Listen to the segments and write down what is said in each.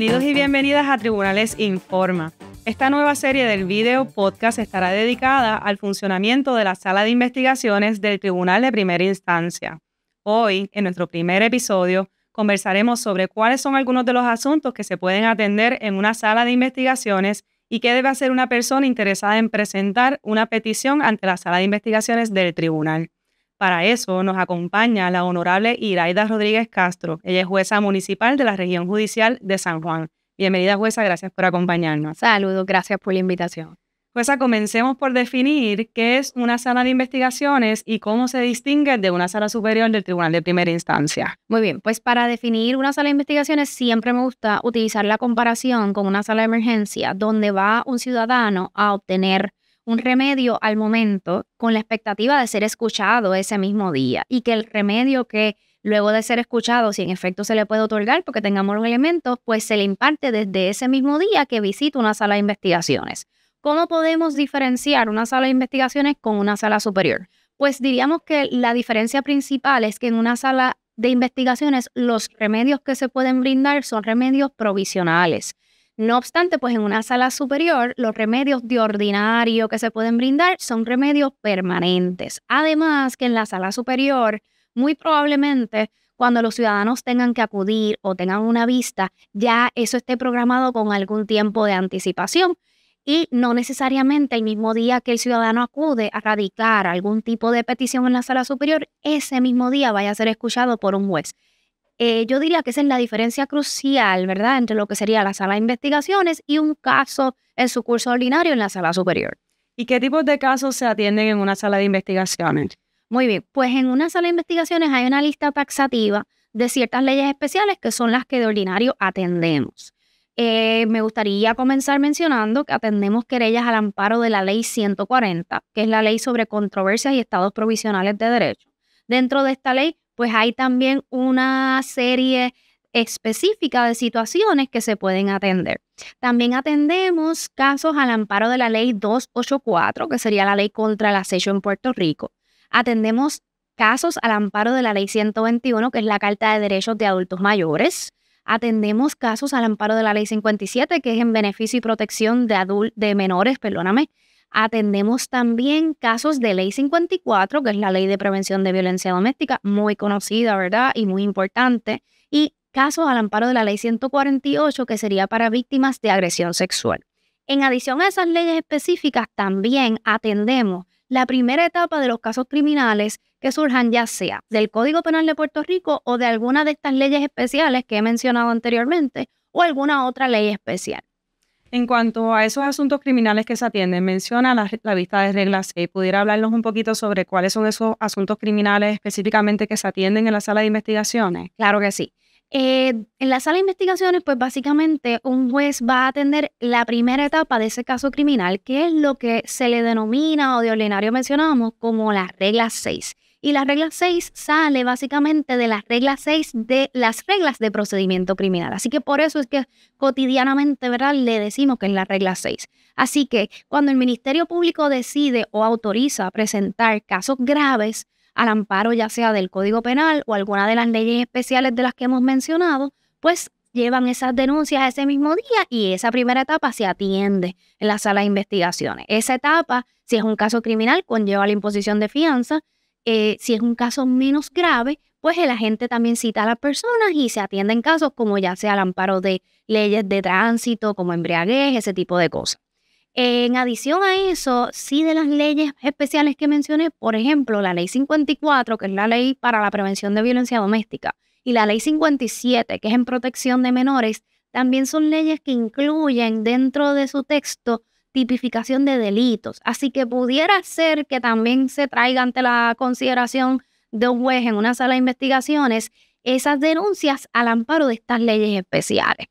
Bienvenidos y bienvenidas a Tribunales Informa. Esta nueva serie del video podcast estará dedicada al funcionamiento de la sala de investigaciones del Tribunal de Primera Instancia. Hoy, en nuestro primer episodio, conversaremos sobre cuáles son algunos de los asuntos que se pueden atender en una sala de investigaciones y qué debe hacer una persona interesada en presentar una petición ante la sala de investigaciones del tribunal. Para eso nos acompaña la honorable Iraida Rodríguez Castro. Ella es jueza municipal de la región judicial de San Juan. Bienvenida jueza, gracias por acompañarnos. Saludos, gracias por la invitación. Jueza, comencemos por definir qué es una sala de investigaciones y cómo se distingue de una sala superior del Tribunal de Primera Instancia. Muy bien, pues para definir una sala de investigaciones siempre me gusta utilizar la comparación con una sala de emergencia donde va un ciudadano a obtener un remedio al momento con la expectativa de ser escuchado ese mismo día y que el remedio que luego de ser escuchado, si en efecto se le puede otorgar porque tengamos los elementos, pues se le imparte desde ese mismo día que visita una sala de investigaciones. ¿Cómo podemos diferenciar una sala de investigaciones con una sala superior? Pues diríamos que la diferencia principal es que en una sala de investigaciones los remedios que se pueden brindar son remedios provisionales no obstante, pues en una sala superior, los remedios de ordinario que se pueden brindar son remedios permanentes. Además, que en la sala superior, muy probablemente cuando los ciudadanos tengan que acudir o tengan una vista, ya eso esté programado con algún tiempo de anticipación y no necesariamente el mismo día que el ciudadano acude a radicar algún tipo de petición en la sala superior, ese mismo día vaya a ser escuchado por un juez. Eh, yo diría que esa es la diferencia crucial, ¿verdad?, entre lo que sería la sala de investigaciones y un caso en su curso ordinario en la sala superior. ¿Y qué tipos de casos se atienden en una sala de investigaciones? Muy bien, pues en una sala de investigaciones hay una lista taxativa de ciertas leyes especiales que son las que de ordinario atendemos. Eh, me gustaría comenzar mencionando que atendemos querellas al amparo de la ley 140, que es la ley sobre controversias y estados provisionales de derecho. Dentro de esta ley pues hay también una serie específica de situaciones que se pueden atender. También atendemos casos al amparo de la ley 284, que sería la ley contra el acecho en Puerto Rico. Atendemos casos al amparo de la ley 121, que es la Carta de Derechos de Adultos Mayores. Atendemos casos al amparo de la ley 57, que es en beneficio y protección de, de menores, perdóname, Atendemos también casos de Ley 54, que es la Ley de Prevención de Violencia Doméstica, muy conocida, ¿verdad? Y muy importante. Y casos al amparo de la Ley 148, que sería para víctimas de agresión sexual. En adición a esas leyes específicas, también atendemos la primera etapa de los casos criminales que surjan ya sea del Código Penal de Puerto Rico o de alguna de estas leyes especiales que he mencionado anteriormente o alguna otra ley especial. En cuanto a esos asuntos criminales que se atienden, menciona la, vista de reglas 6. Eh, ¿Pudiera hablarnos un poquito sobre cuáles son esos asuntos criminales específicamente que se atienden en la sala de investigaciones? Claro que sí. Eh, en la sala de investigaciones, pues básicamente un juez va a atender la primera etapa de ese caso criminal, que es lo que se le denomina o de ordinario mencionamos como la regla 6. Y la regla 6 sale básicamente de la regla 6 de las reglas de procedimiento criminal. Así que por eso es que cotidianamente, ¿verdad? Le decimos que es la regla 6. Así que cuando el Ministerio Público decide o autoriza presentar casos graves al amparo ya sea del Código Penal o alguna de las leyes especiales de las que hemos mencionado, pues llevan esas denuncias ese mismo día y esa primera etapa se atiende en la sala de investigaciones. Esa etapa, si es un caso criminal, conlleva la imposición de fianza. Eh, si es un caso menos grave, pues el agente también cita a las personas y se atienden casos como ya sea el amparo de leyes de tránsito, como embriaguez, ese tipo de cosas. En adición a eso, sí de las leyes especiales que mencioné, por ejemplo, la ley 54, que es la ley para la prevención de violencia doméstica, y la ley 57, que es en protección de menores, también son leyes que incluyen dentro de su texto tipificación de delitos. Así que pudiera ser que también se traiga ante la consideración de un juez en una sala de investigaciones esas denuncias al amparo de estas leyes especiales.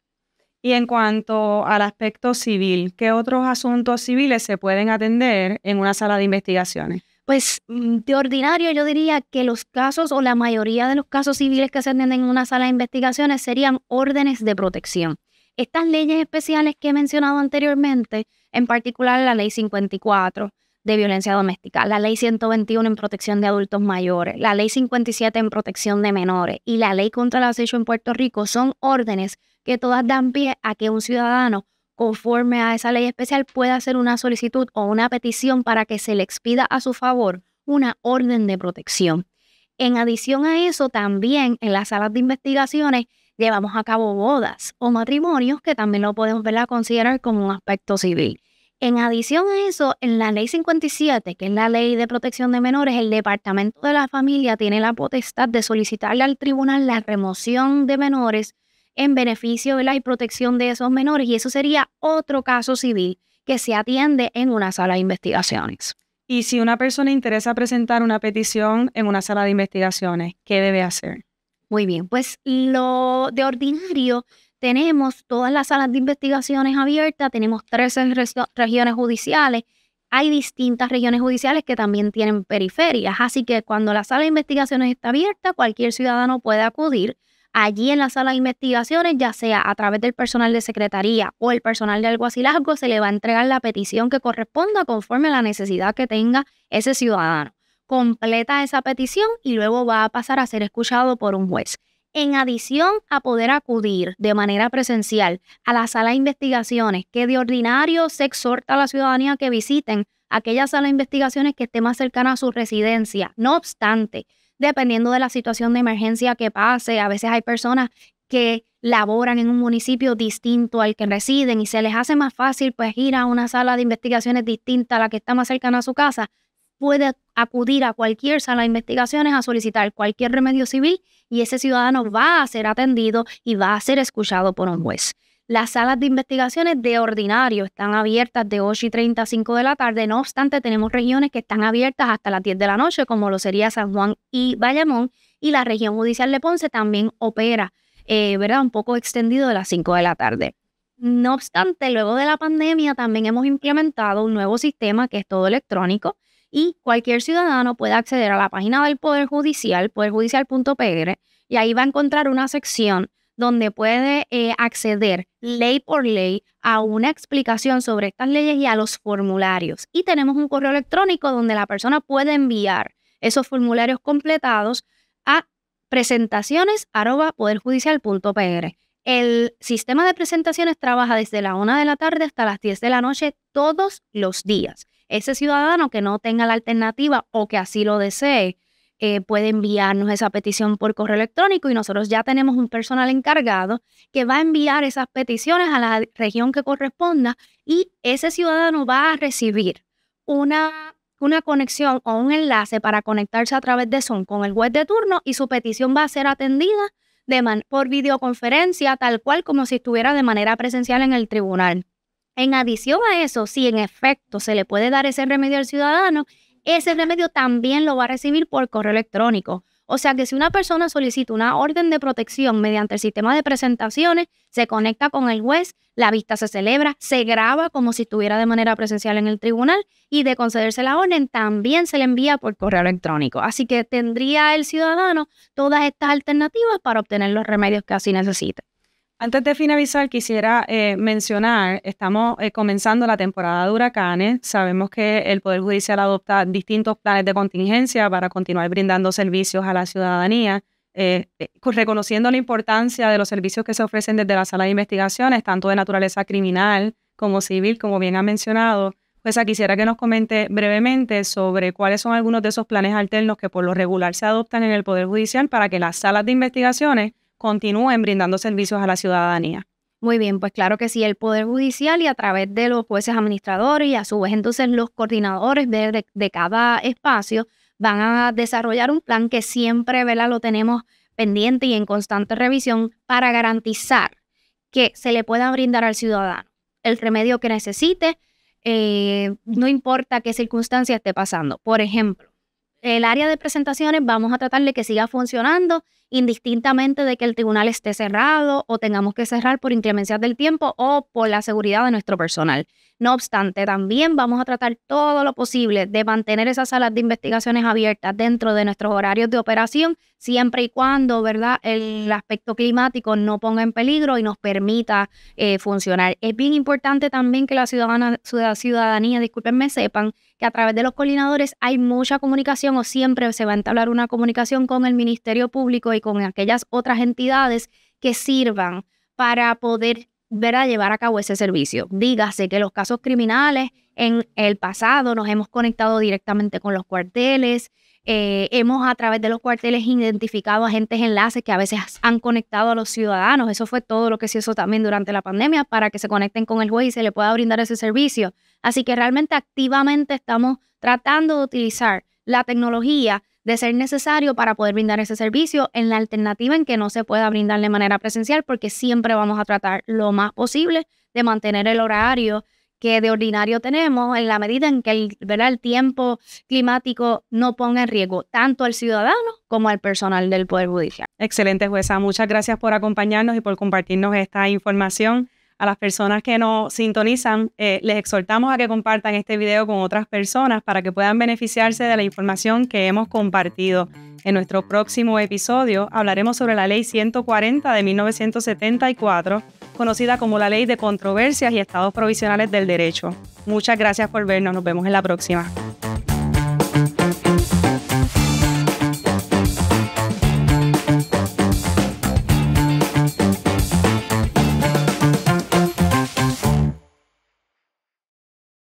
Y en cuanto al aspecto civil, ¿qué otros asuntos civiles se pueden atender en una sala de investigaciones? Pues mm, de ordinario yo diría que los casos o la mayoría de los casos civiles que se atienden en una sala de investigaciones serían órdenes de protección. Estas leyes especiales que he mencionado anteriormente en particular la ley 54 de violencia doméstica, la ley 121 en protección de adultos mayores, la ley 57 en protección de menores y la ley contra el acecho en Puerto Rico son órdenes que todas dan pie a que un ciudadano conforme a esa ley especial pueda hacer una solicitud o una petición para que se le expida a su favor una orden de protección. En adición a eso, también en las salas de investigaciones llevamos a cabo bodas o matrimonios, que también lo podemos a considerar como un aspecto civil. En adición a eso, en la ley 57, que es la ley de protección de menores, el Departamento de la Familia tiene la potestad de solicitarle al tribunal la remoción de menores en beneficio de la protección de esos menores, y eso sería otro caso civil que se atiende en una sala de investigaciones. Y si una persona interesa presentar una petición en una sala de investigaciones, ¿qué debe hacer? Muy bien, pues lo de ordinario, tenemos todas las salas de investigaciones abiertas, tenemos 13 regiones judiciales, hay distintas regiones judiciales que también tienen periferias, así que cuando la sala de investigaciones está abierta, cualquier ciudadano puede acudir allí en la sala de investigaciones, ya sea a través del personal de secretaría o el personal de alguacilazgo, se le va a entregar la petición que corresponda conforme a la necesidad que tenga ese ciudadano completa esa petición y luego va a pasar a ser escuchado por un juez. En adición a poder acudir de manera presencial a la sala de investigaciones, que de ordinario se exhorta a la ciudadanía que visiten aquella sala de investigaciones que esté más cercana a su residencia. No obstante, dependiendo de la situación de emergencia que pase, a veces hay personas que laboran en un municipio distinto al que residen y se les hace más fácil pues ir a una sala de investigaciones distinta a la que está más cercana a su casa, puede acudir a cualquier sala de investigaciones a solicitar cualquier remedio civil y ese ciudadano va a ser atendido y va a ser escuchado por un juez. Las salas de investigaciones de ordinario están abiertas de 8 y 30 a 5 de la tarde, no obstante tenemos regiones que están abiertas hasta las 10 de la noche, como lo sería San Juan y Bayamón, y la región judicial de Ponce también opera, eh, ¿verdad? Un poco extendido de las 5 de la tarde. No obstante, luego de la pandemia también hemos implementado un nuevo sistema que es todo electrónico, y cualquier ciudadano puede acceder a la página del Poder Judicial, poderjudicial.pr, y ahí va a encontrar una sección donde puede eh, acceder ley por ley a una explicación sobre estas leyes y a los formularios. Y tenemos un correo electrónico donde la persona puede enviar esos formularios completados a presentaciones.poderjudicial.pr. El sistema de presentaciones trabaja desde la 1 de la tarde hasta las 10 de la noche todos los días ese ciudadano que no tenga la alternativa o que así lo desee, eh, puede enviarnos esa petición por correo electrónico y nosotros ya tenemos un personal encargado que va a enviar esas peticiones a la región que corresponda y ese ciudadano va a recibir una, una conexión o un enlace para conectarse a través de Zoom con el web de turno y su petición va a ser atendida de por videoconferencia, tal cual como si estuviera de manera presencial en el tribunal. En adición a eso, si en efecto se le puede dar ese remedio al ciudadano, ese remedio también lo va a recibir por correo electrónico. O sea que si una persona solicita una orden de protección mediante el sistema de presentaciones, se conecta con el juez, la vista se celebra, se graba como si estuviera de manera presencial en el tribunal y de concederse la orden también se le envía por correo electrónico. Así que tendría el ciudadano todas estas alternativas para obtener los remedios que así necesite. Antes de finalizar, quisiera eh, mencionar, estamos eh, comenzando la temporada de huracanes. Sabemos que el Poder Judicial adopta distintos planes de contingencia para continuar brindando servicios a la ciudadanía, eh, reconociendo la importancia de los servicios que se ofrecen desde las sala de investigaciones, tanto de naturaleza criminal como civil, como bien ha mencionado. Pues ah, quisiera que nos comente brevemente sobre cuáles son algunos de esos planes alternos que por lo regular se adoptan en el Poder Judicial para que las salas de investigaciones continúen brindando servicios a la ciudadanía. Muy bien, pues claro que sí, el Poder Judicial y a través de los jueces administradores y a su vez entonces los coordinadores de, cada espacio van a desarrollar un plan que siempre lo tenemos pendiente y en constante revisión para garantizar que se le pueda brindar al ciudadano el remedio que necesite, eh, no importa qué circunstancia esté pasando. Por ejemplo, el área de presentaciones vamos a tratar de que siga funcionando indistintamente de que el tribunal esté cerrado o tengamos que cerrar por inclemencias del tiempo o por la seguridad de nuestro personal. No obstante, también vamos a tratar todo lo posible de mantener esas salas de investigaciones abiertas dentro de nuestros horarios de operación, siempre y cuando, ¿verdad?, el aspecto climático no ponga en peligro y nos permita eh, funcionar. Es bien importante también que la ciudadana, ciudadanía, discúlpenme, sepan que a través de los coordinadores hay mucha comunicación o siempre se va a entablar una comunicación con el Ministerio Público con aquellas otras entidades que sirvan para poder ver a llevar a cabo ese servicio. Dígase que los casos criminales en el pasado nos hemos conectado directamente con los cuarteles, eh, hemos a través de los cuarteles identificado agentes enlaces que a veces han conectado a los ciudadanos. Eso fue todo lo que se hizo también durante la pandemia para que se conecten con el juez y se le pueda brindar ese servicio. Así que realmente activamente estamos tratando de utilizar la tecnología de ser necesario para poder brindar ese servicio en la alternativa en que no se pueda brindar de manera presencial, porque siempre vamos a tratar lo más posible de mantener el horario que de ordinario tenemos en la medida en que el, ¿verdad? el tiempo climático no ponga en riesgo tanto al ciudadano como al personal del Poder Judicial. Excelente, jueza. Muchas gracias por acompañarnos y por compartirnos esta información. A las personas que nos sintonizan, eh, les exhortamos a que compartan este video con otras personas para que puedan beneficiarse de la información que hemos compartido. En nuestro próximo episodio hablaremos sobre la Ley 140 de 1974, conocida como la Ley de Controversias y Estados Provisionales del Derecho. Muchas gracias por vernos, nos vemos en la próxima.